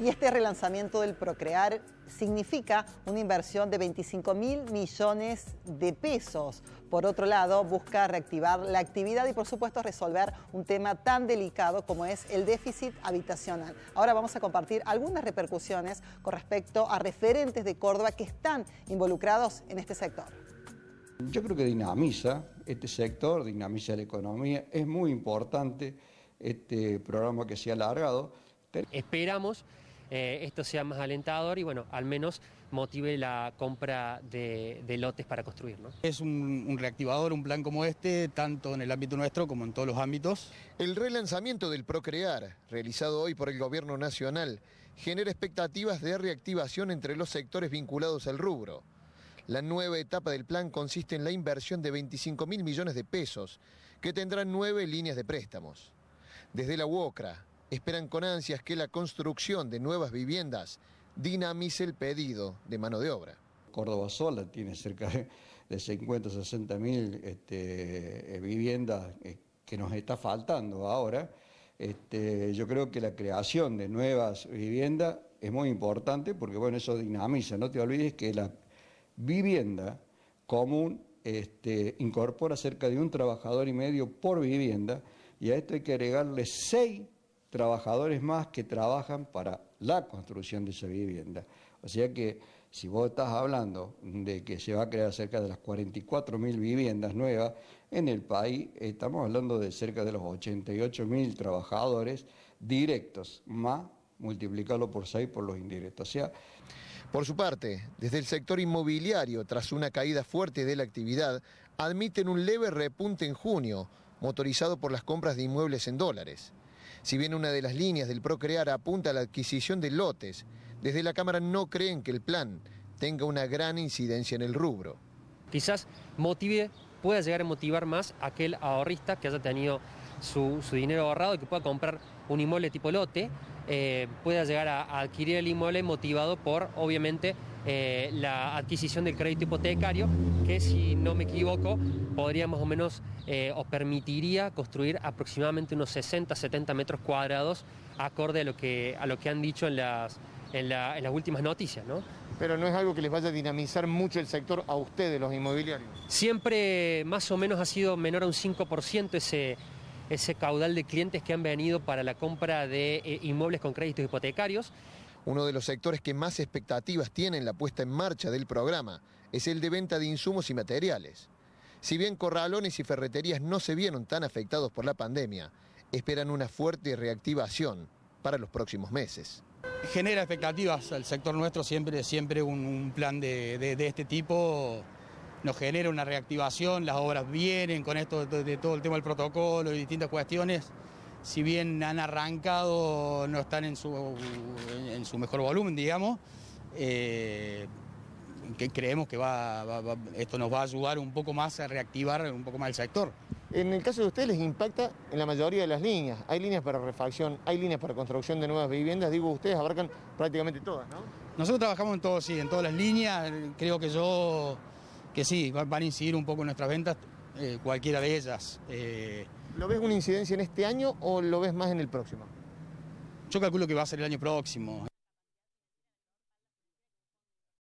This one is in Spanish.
Y este relanzamiento del Procrear significa una inversión de 25 mil millones de pesos. Por otro lado, busca reactivar la actividad y, por supuesto, resolver un tema tan delicado como es el déficit habitacional. Ahora vamos a compartir algunas repercusiones con respecto a referentes de Córdoba que están involucrados en este sector. Yo creo que dinamiza este sector, dinamiza la economía. Es muy importante este programa que se ha alargado. Esperamos eh, esto sea más alentador y bueno, al menos motive la compra de, lotes para construir. Es un, un reactivador, un plan como este, tanto en el ámbito nuestro como en todos los ámbitos. El relanzamiento del Procrear, realizado hoy por el Gobierno Nacional, genera expectativas de reactivación entre los sectores vinculados al rubro. La nueva etapa del plan consiste en la inversión de 25 mil millones de pesos, que tendrán nueve líneas de préstamos. Desde la UOCRA, esperan con ansias que la construcción de nuevas viviendas dinamice el pedido de mano de obra. Córdoba sola tiene cerca de 50, 60 mil este, eh, viviendas eh, que nos está faltando ahora. Este, yo creo que la creación de nuevas viviendas es muy importante porque bueno, eso dinamiza. No te olvides que la vivienda común este, incorpora cerca de un trabajador y medio por vivienda y a esto hay que agregarle seis trabajadores más que trabajan para la construcción de esa vivienda. O sea que si vos estás hablando de que se va a crear cerca de las 44.000 viviendas nuevas en el país, estamos hablando de cerca de los 88.000 trabajadores directos, más multiplicarlo por 6 por los indirectos. sea, por su parte, desde el sector inmobiliario, tras una caída fuerte de la actividad, admiten un leve repunte en junio, motorizado por las compras de inmuebles en dólares. Si bien una de las líneas del Procrear apunta a la adquisición de lotes, desde la Cámara no creen que el plan tenga una gran incidencia en el rubro. Quizás motive, pueda llegar a motivar más a aquel ahorrista que haya tenido su, su dinero ahorrado y que pueda comprar un inmueble tipo lote eh, pueda llegar a, adquirir el inmueble motivado por, obviamente, eh, la adquisición del crédito hipotecario, que si no me equivoco, podría más o menos eh, o permitiría construir aproximadamente unos 60-70 metros cuadrados acorde a lo que, a lo que han dicho en las, en, en las últimas noticias, ¿no? Pero no es algo que les vaya a dinamizar mucho el sector a ustedes, los inmobiliarios. Siempre más o menos ha sido menor a un 5% ese ese caudal de clientes que han venido para la compra de eh, inmuebles con créditos hipotecarios. Uno de los sectores que más expectativas tiene en la puesta en marcha del programa es el de venta de insumos y materiales. Si bien corralones y ferreterías no se vieron tan afectados por la pandemia, esperan una fuerte reactivación para los próximos meses. Genera expectativas al sector nuestro siempre, siempre un, plan de este tipo nos genera una reactivación, las obras vienen con esto de, todo el tema del protocolo y distintas cuestiones. Si bien han arrancado, no están en su, en su mejor volumen, digamos, eh, que creemos que esto nos va a ayudar un poco más a reactivar un poco más el sector. En el caso de ustedes les impacta en la mayoría de las líneas. Hay líneas para refacción, hay líneas para construcción de nuevas viviendas. Digo, ustedes abarcan prácticamente todas, ¿no? Nosotros trabajamos en todo, sí, en todas las líneas. Creo que yo que sí, van a incidir un poco en nuestras ventas, eh, cualquiera de ellas. Eh. ¿Lo ves una incidencia en este año o lo ves más en el próximo? Yo calculo que va a ser el año próximo.